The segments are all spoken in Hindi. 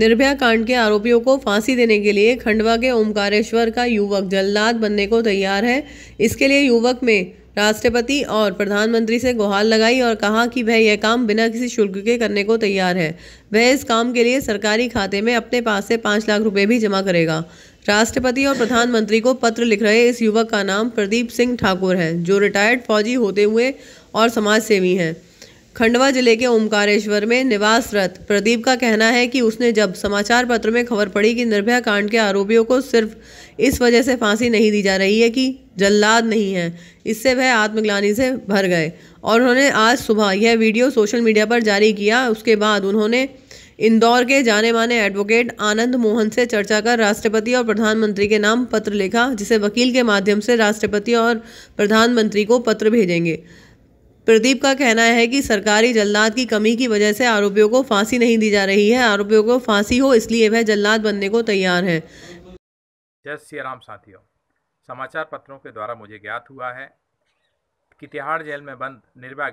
निर्भया कांड के आरोपियों को फांसी देने के लिए खंडवा के ओमकारेश्वर का युवक जल्लाद बनने को तैयार है इसके लिए युवक में राष्ट्रपति और प्रधानमंत्री से गुहार लगाई और कहा कि वह यह काम बिना किसी शुल्क के करने को तैयार है वह इस काम के लिए सरकारी खाते में अपने पास से पाँच लाख रुपए भी जमा करेगा राष्ट्रपति और प्रधानमंत्री को पत्र लिख रहे इस युवक का नाम प्रदीप सिंह ठाकुर है जो रिटायर्ड फौजी होते हुए और समाजसेवी हैं खंडवा जिले के ओमकारेश्वर में निवासरत प्रदीप का कहना है कि उसने जब समाचार पत्र में खबर पड़ी कि निर्भया कांड के आरोपियों को सिर्फ इस वजह से फांसी नहीं दी जा रही है कि जल्लाद नहीं है इससे वह आत्मग्लानी से भर गए और उन्होंने आज सुबह यह वीडियो सोशल मीडिया पर जारी किया उसके बाद उन्होंने इंदौर के जाने माने एडवोकेट आनंद मोहन से चर्चा कर राष्ट्रपति और प्रधानमंत्री के नाम पत्र लिखा जिसे वकील के माध्यम से राष्ट्रपति और प्रधानमंत्री को पत्र भेजेंगे प्रदीप का कहना है कि सरकारी जल्लाद की कमी की वजह से आरोपियों को फांसी नहीं दी जा रही है आरोपियों को फांसी हो इसलिए वह जल्लाद बनने को तैयार है जय श्री राम साथियों समाचार पत्रों के द्वारा मुझे ज्ञात हुआ है कि तिहाड़ जेल में बंद निर्भया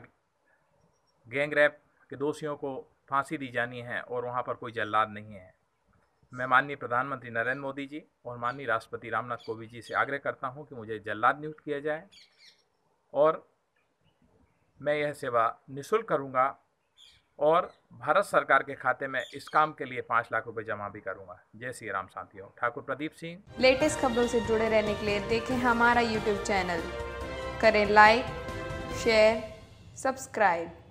गैंग रैप के दोषियों को फांसी दी जानी है और वहाँ पर कोई जल्लाद नहीं है मैं माननीय प्रधानमंत्री नरेंद्र मोदी जी और माननीय राष्ट्रपति रामनाथ कोविंद जी से आग्रह करता हूँ कि मुझे जल्लाद नियुक्त किया जाए और मैं यह सेवा निःशुल्क करूँगा और भारत सरकार के खाते में इस काम के लिए पाँच लाख रुपए जमा भी करूँगा जय श्री राम शांति हो ठाकुर प्रदीप सिंह लेटेस्ट खबरों से जुड़े रहने के लिए देखें हमारा यूट्यूब चैनल करें लाइक शेयर सब्सक्राइब